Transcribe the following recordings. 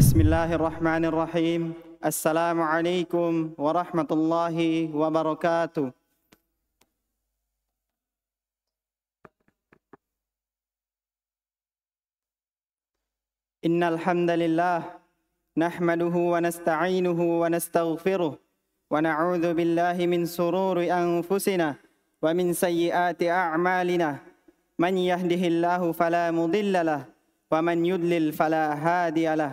بسم الله الرحمن الرحيم السلام عليكم ورحمة الله وبركاته إن الحمد لله نحمده ونستعينه ونستغفره ونعوذ بالله من سرور أنفسنا ومن سيئات أعمالنا من يهده الله فلا مضل له ومن يدلل فلا هادي له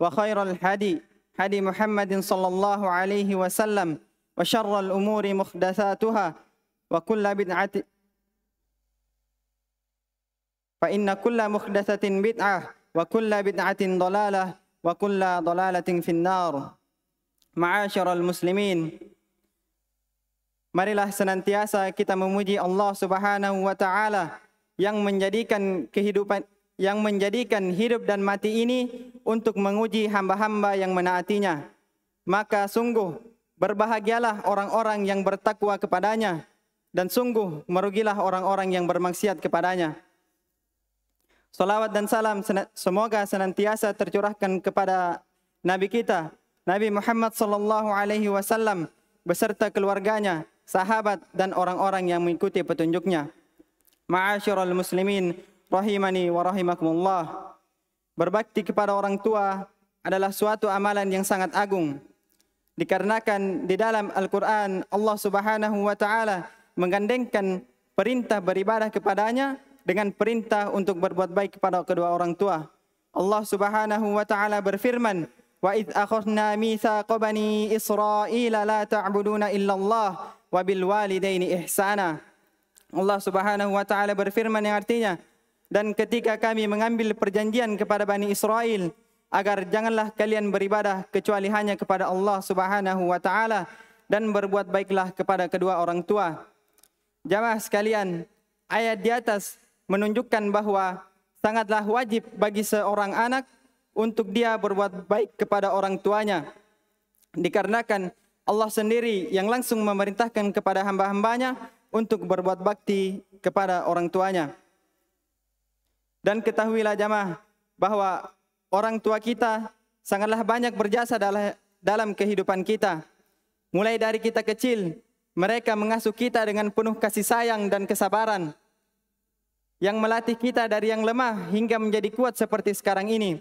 وخير الهدي هدي محمد صلى الله عليه وسلم وشر الأمور محدثاتها وكل بدعة فإن كل محدثة بدعة وكل بدعة ضلالة وكل ضلالة في النار معاشر المسلمين Marilah senantiasa kita memuji Allah Subhanahu wa taala yang menjadikan kehidupan yang menjadikan hidup dan mati ini untuk menguji hamba-hamba yang menaatinya. Maka sungguh berbahagialah orang-orang yang bertakwa kepadanya dan sungguh merugilah orang-orang yang bermaksiat kepadanya. Salawat dan salam semoga senantiasa tercurahkan kepada Nabi kita, Nabi Muhammad sallallahu alaihi wasallam beserta keluarganya, sahabat dan orang-orang yang mengikuti petunjuknya. Ma'asyiral muslimin, rahimani wa rahimakumullah. Berbakti kepada orang tua adalah suatu amalan yang sangat agung. Dikarenakan di dalam Al-Qur'an Allah Subhanahu wa taala menggandengkan perintah beribadah kepadanya dengan perintah untuk berbuat baik kepada kedua orang tua. Allah Subhanahu wa taala berfirman, "Wa id akhadna mitsaqa bani Israila la ta'buduna illallah wa bil walidaini ihsana." Allah Subhanahu wa taala berfirman yang artinya, dan ketika kami mengambil perjanjian kepada Bani Israel agar janganlah kalian beribadah kecuali hanya kepada Allah Subhanahu wa taala dan berbuat baiklah kepada kedua orang tua. Jamaah sekalian, ayat di atas menunjukkan bahwa sangatlah wajib bagi seorang anak untuk dia berbuat baik kepada orang tuanya. Dikarenakan Allah sendiri yang langsung memerintahkan kepada hamba-hambanya untuk berbuat bakti kepada orang tuanya. Dan ketahuilah jamaah bahwa orang tua kita sangatlah banyak berjasa dalam kehidupan kita. Mulai dari kita kecil, mereka mengasuh kita dengan penuh kasih sayang dan kesabaran. Yang melatih kita dari yang lemah hingga menjadi kuat seperti sekarang ini.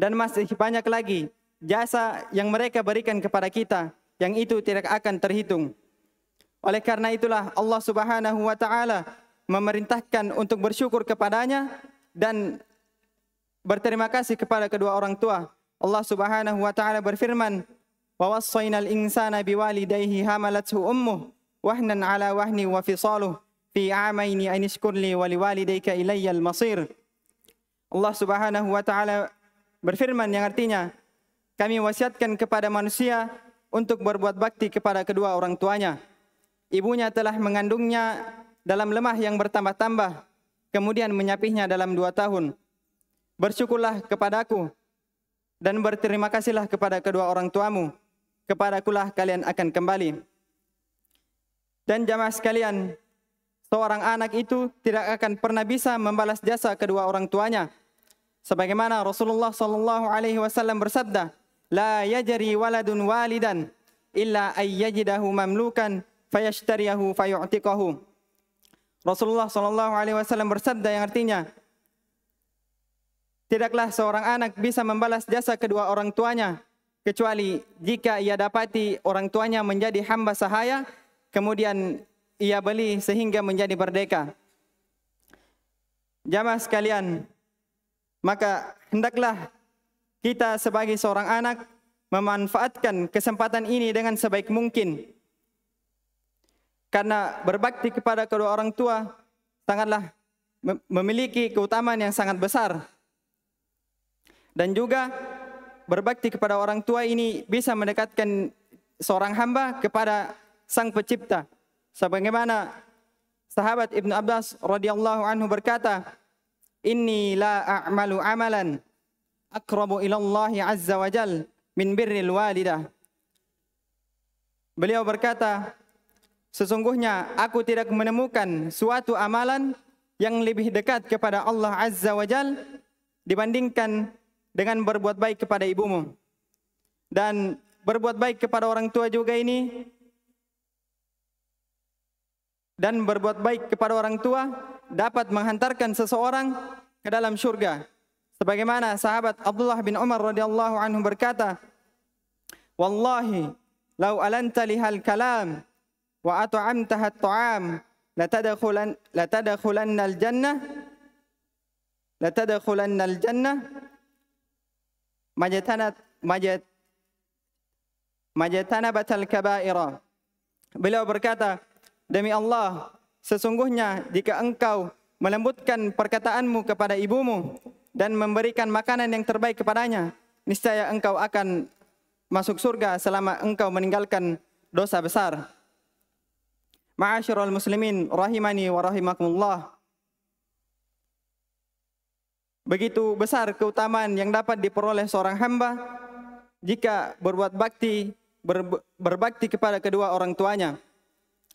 Dan masih banyak lagi jasa yang mereka berikan kepada kita yang itu tidak akan terhitung. Oleh karena itulah Allah Subhanahu wa taala memerintahkan untuk bersyukur kepadanya dan berterima kasih kepada kedua orang tua. Allah Subhanahu wa taala berfirman, "Wa wassayna al-insana biwalidayhi hamalathu ummuh wahnan ala wahni wa fisaluhu fi amaini an ishkurli wa liwalidayka ilayya al-masir." Allah Subhanahu wa taala berfirman yang artinya, "Kami wasiatkan kepada manusia untuk berbuat bakti kepada kedua orang tuanya. Ibunya telah mengandungnya dalam lemah yang bertambah-tambah, kemudian menyapihnya dalam dua tahun. Bersyukurlah kepadaku, dan berterima kasihlah kepada kedua orang tuamu. Kepadakulah kalian akan kembali. Dan jamaah sekalian, seorang anak itu tidak akan pernah bisa membalas jasa kedua orang tuanya. Sebagaimana Rasulullah Shallallahu alaihi wasallam bersabda, "La yajri waladun walidan illa ayyajidahu mamlukan fayashtariyahu fayu'tiqahu." Rasulullah Shallallahu Alaihi Wasallam bersabda yang artinya, tidaklah seorang anak bisa membalas jasa kedua orang tuanya kecuali jika ia dapati orang tuanya menjadi hamba sahaya, kemudian ia beli sehingga menjadi merdeka. Jamaah sekalian, maka hendaklah kita sebagai seorang anak memanfaatkan kesempatan ini dengan sebaik mungkin karena berbakti kepada kedua orang tua sangatlah memiliki keutamaan yang sangat besar. Dan juga berbakti kepada orang tua ini bisa mendekatkan seorang hamba kepada Sang Pencipta. Sebagaimana sahabat Ibnu Abbas radhiyallahu anhu berkata, "Inni la a'malu amalan akrabu ila Allah azza wa jal min birril walidah." Beliau berkata, Sesungguhnya aku tidak menemukan suatu amalan yang lebih dekat kepada Allah Azza wa Jal dibandingkan dengan berbuat baik kepada ibumu. Dan berbuat baik kepada orang tua juga ini dan berbuat baik kepada orang tua dapat menghantarkan seseorang ke dalam surga. Sebagaimana sahabat Abdullah bin Umar radhiyallahu anhu berkata, "Wallahi, lau alanta lihal kalam wa at'amtaha at'am la tadkhulan la tadkhulanna al jannah la tadkhulanna al jannah majatanat majat majatana batal kabaira beliau berkata demi Allah sesungguhnya jika engkau melembutkan perkataanmu kepada ibumu dan memberikan makanan yang terbaik kepadanya niscaya engkau akan masuk surga selama engkau meninggalkan dosa besar Ma'asyiral muslimin rahimani wa rahimakumullah. Begitu besar keutamaan yang dapat diperoleh seorang hamba jika berbuat bakti ber, berbakti kepada kedua orang tuanya.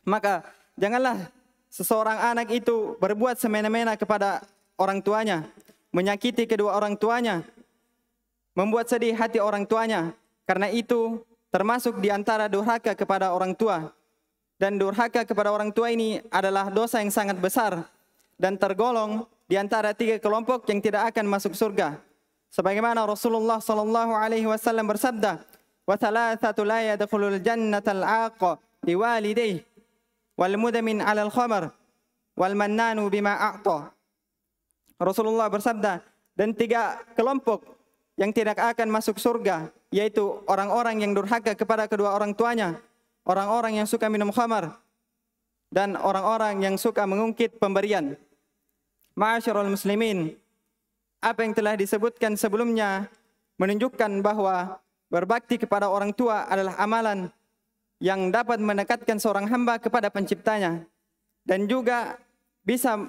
Maka janganlah seseorang anak itu berbuat semena-mena kepada orang tuanya, menyakiti kedua orang tuanya, membuat sedih hati orang tuanya. Karena itu termasuk di antara durhaka kepada orang tua dan durhaka kepada orang tua ini adalah dosa yang sangat besar dan tergolong di antara tiga kelompok yang tidak akan masuk surga. Sebagaimana Rasulullah sallallahu alaihi wasallam bersabda, "Wa thalathatu la yadkhulul jannata al-aq liwalidayhi wal mudamin al khomer wal mannanu bima a'ta." Rasulullah bersabda, dan tiga kelompok yang tidak akan masuk surga yaitu orang-orang yang durhaka kepada kedua orang tuanya, orang-orang yang suka minum khamar dan orang-orang yang suka mengungkit pemberian. Ma'asyiral muslimin, apa yang telah disebutkan sebelumnya menunjukkan bahwa berbakti kepada orang tua adalah amalan yang dapat mendekatkan seorang hamba kepada penciptanya dan juga bisa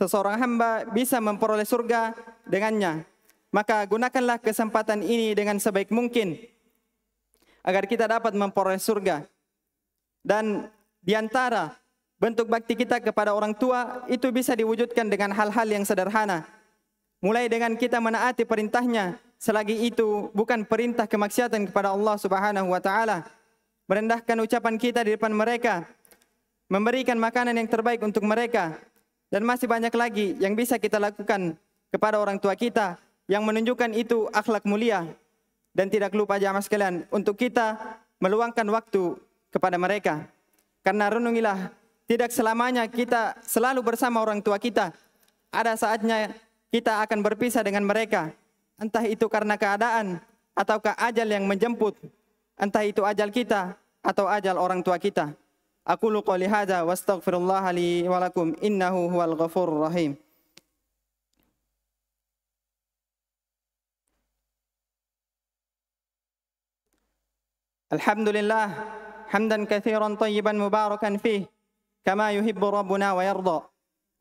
seseorang hamba bisa memperoleh surga dengannya. Maka gunakanlah kesempatan ini dengan sebaik mungkin agar kita dapat memperoleh surga. Dan diantara bentuk bakti kita kepada orang tua itu bisa diwujudkan dengan hal-hal yang sederhana. Mulai dengan kita menaati perintahnya selagi itu bukan perintah kemaksiatan kepada Allah Subhanahu wa taala. Merendahkan ucapan kita di depan mereka, memberikan makanan yang terbaik untuk mereka dan masih banyak lagi yang bisa kita lakukan kepada orang tua kita yang menunjukkan itu akhlak mulia dan tidak lupa jamaah sekalian untuk kita meluangkan waktu kepada mereka. Karena renungilah, tidak selamanya kita selalu bersama orang tua kita. Ada saatnya kita akan berpisah dengan mereka. Entah itu karena keadaan ataukah ajal yang menjemput. Entah itu ajal kita atau ajal orang tua kita. Aku lu qouli hadza wastaghfirullah li wa lakum innahu huwal rahim. Alhamdulillah حمدا كثيرا طيبا مباركا فيه كما يحب ربنا ويرضى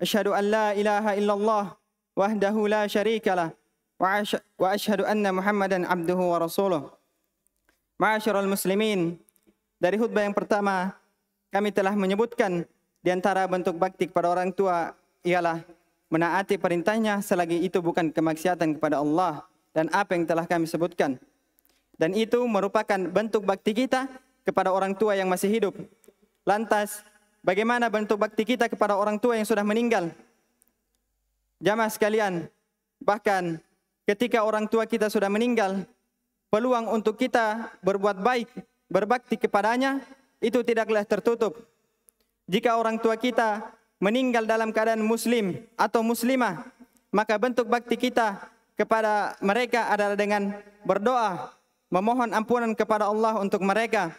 أشهد أن لا إله إلا الله وحده لا شريك له وأشهد أن محمدا عبده ورسوله معاشر المسلمين dari khutbah yang pertama kami telah menyebutkan di antara bentuk bakti kepada orang tua ialah menaati perintahnya selagi itu bukan kemaksiatan kepada Allah dan apa yang telah kami sebutkan. Dan itu merupakan bentuk bakti kita kepada orang tua yang masih hidup. Lantas, bagaimana bentuk bakti kita kepada orang tua yang sudah meninggal? Jamaah sekalian, bahkan ketika orang tua kita sudah meninggal, peluang untuk kita berbuat baik, berbakti kepadanya itu tidaklah tertutup. Jika orang tua kita meninggal dalam keadaan muslim atau muslimah, maka bentuk bakti kita kepada mereka adalah dengan berdoa, memohon ampunan kepada Allah untuk mereka,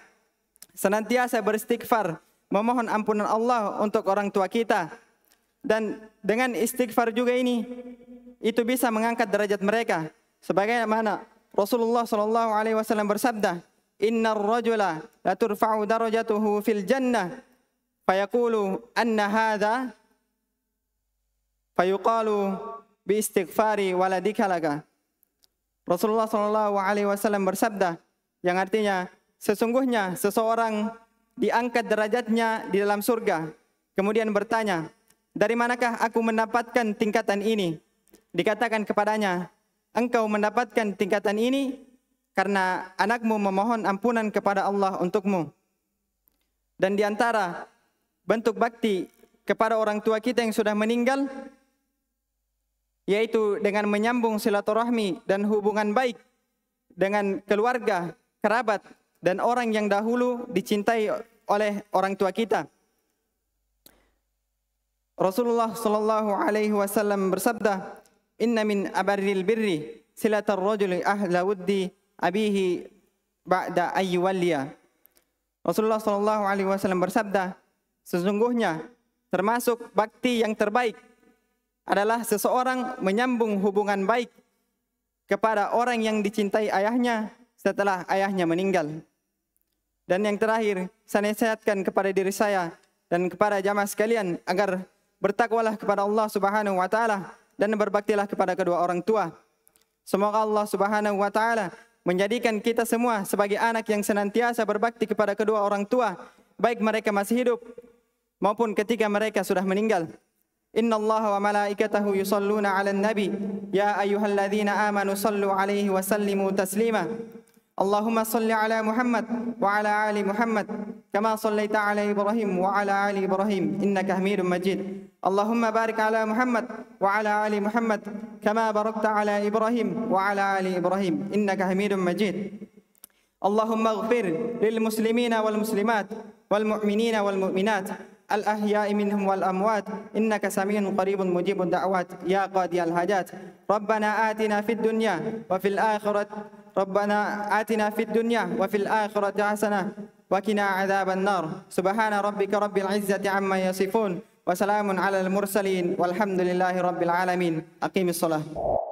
senantiasa beristighfar, memohon ampunan Allah untuk orang tua kita. Dan dengan istighfar juga ini, itu bisa mengangkat derajat mereka. Sebagaimana Rasulullah Shallallahu Alaihi Wasallam bersabda, Inna rajula la turfa'u darajatuhu fil jannah fayaqulu anna hadha fayuqalu bi istighfari waladika laka. Rasulullah Shallallahu Alaihi Wasallam bersabda yang artinya Sesungguhnya seseorang diangkat derajatnya di dalam surga. Kemudian bertanya, dari manakah aku mendapatkan tingkatan ini? Dikatakan kepadanya, engkau mendapatkan tingkatan ini karena anakmu memohon ampunan kepada Allah untukmu. Dan di antara bentuk bakti kepada orang tua kita yang sudah meninggal, yaitu dengan menyambung silaturahmi dan hubungan baik dengan keluarga, kerabat, dan orang yang dahulu dicintai oleh orang tua kita. Rasulullah sallallahu alaihi wasallam bersabda, "Inna min abarril birri silatul rajul ahla wuddi abihi ba'da ayyuwalliya." Rasulullah sallallahu alaihi wasallam bersabda, sesungguhnya termasuk bakti yang terbaik adalah seseorang menyambung hubungan baik kepada orang yang dicintai ayahnya setelah ayahnya meninggal. Dan yang terakhir, saya nasihatkan kepada diri saya dan kepada jamaah sekalian agar bertakwalah kepada Allah Subhanahu wa taala dan berbaktilah kepada kedua orang tua. Semoga Allah Subhanahu wa taala menjadikan kita semua sebagai anak yang senantiasa berbakti kepada kedua orang tua, baik mereka masih hidup maupun ketika mereka sudah meninggal. Inna Allah wa malaikatahu yusalluna 'alan nabi ya ayyuhalladzina amanu sallu 'alaihi wa sallimu taslima. اللهم صل على محمد وعلى آل محمد كما صليت على إبراهيم وعلى آل إبراهيم إنك حميد مجيد اللهم بارك على محمد وعلى آل محمد كما باركت على إبراهيم وعلى آل إبراهيم إنك حميد مجيد اللهم اغفر للمسلمين والمسلمات والمؤمنين والمؤمنات الأحياء منهم والأموات إنك سميع قريب مجيب الدعوات يا قاضي الحاجات ربنا آتنا في الدنيا وفي الآخرة ربنا آتنا في الدنيا وفي الآخرة حسنة وقنا عذاب النار سبحان ربك رب العزة عما يصفون وسلام على المرسلين والحمد لله رب العالمين أقيم الصلاة